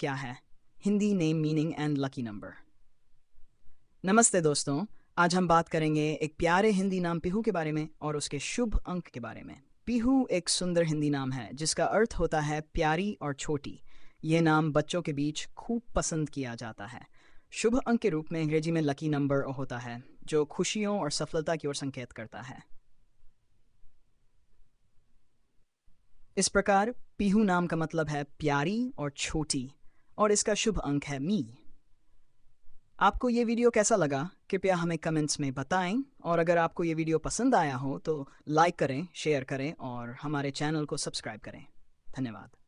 क्या है Hindi name meaning and lucky number नमस्ते दोस्तों आज हम बात करेंगे एक प्यारे हिंदी नाम पिहू के बारे में और उसके शुभ अंक के बारे में पिहू एक सुंदर हिंदी नाम है जिसका अर्थ होता है प्यारी और छोटी ये नाम बच्चों के बीच खूब पसंद किया जाता है शुभ अंक के रूप में अंग्रेजी में लकी नंबर होता है जो खुशियों और सफलता की ओर संकेत करता है इस प्रकार पीहू नाम का मतलब है प्यारी और छोटी और इसका शुभ अंक है मी आपको ये वीडियो कैसा लगा कृपया हमें कमेंट्स में बताएं और अगर आपको ये वीडियो पसंद आया हो तो लाइक करें शेयर करें और हमारे चैनल को सब्सक्राइब करें धन्यवाद